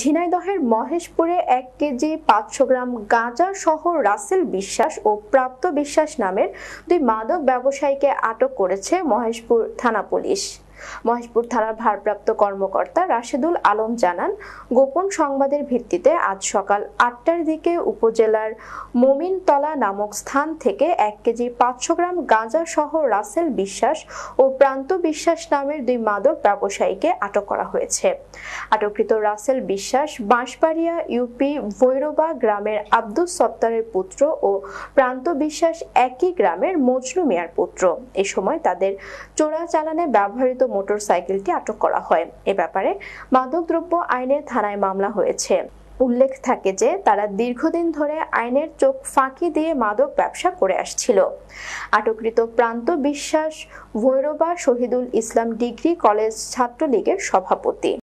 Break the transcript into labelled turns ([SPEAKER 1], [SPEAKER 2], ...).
[SPEAKER 1] ঝিনাইদহের মহেশপুরে এক কেজি পাঁচশো গ্রাম গাঁজা সহ রাসেল বিশ্বাস ও প্রাপ্ত বিশ্বাস নামের দুই মাদক ব্যবসায়ীকে আটক করেছে মহেশপুর থানা পুলিশ মহেশপুর থানার ভারপ্রাপ্ত কর্মকর্তা রাশেদুল আলম জানান গোপন সংবাদের ভিত্তিতে আজ সকাল আটটার দিকে উপজেলার মমিনতলা নামক স্থান থেকে এক কেজি পাঁচশো গ্রাম গাঁজা সহ রাসেল বিশ্বাস ও প্রান্ত বিশ্বাস নামের দুই মাদক ব্যবসায়ীকে আটক করা হয়েছে আটককৃত রাসেল বিশ্বাস বাঁশবাড়িয়া ইউপি ভৈরবা গ্রামের আব্দুস সত্তারের পুত্র ও প্রান্ত বিশ্বাস একই গ্রামের মজনু মিয়ার পুত্র এ সময় তাদের চোরা চালানে ব্যবহৃত মোটরসাইকেলটি আটক করা হয় এ ব্যাপারে মাদকদ্রব্য আইনে থানায় মামলা হয়েছে উল্লেখ থাকে যে তারা দীর্ঘদিন ধরে আইনের চোখ ফাঁকি দিয়ে মাদক ব্যবসা করে আসছিল আটককৃত প্রান্ত বিশ্বাস ভৈরবা শহীদুল ইসলাম ডিগ্রি কলেজ ছাত্রলীগের সভাপতি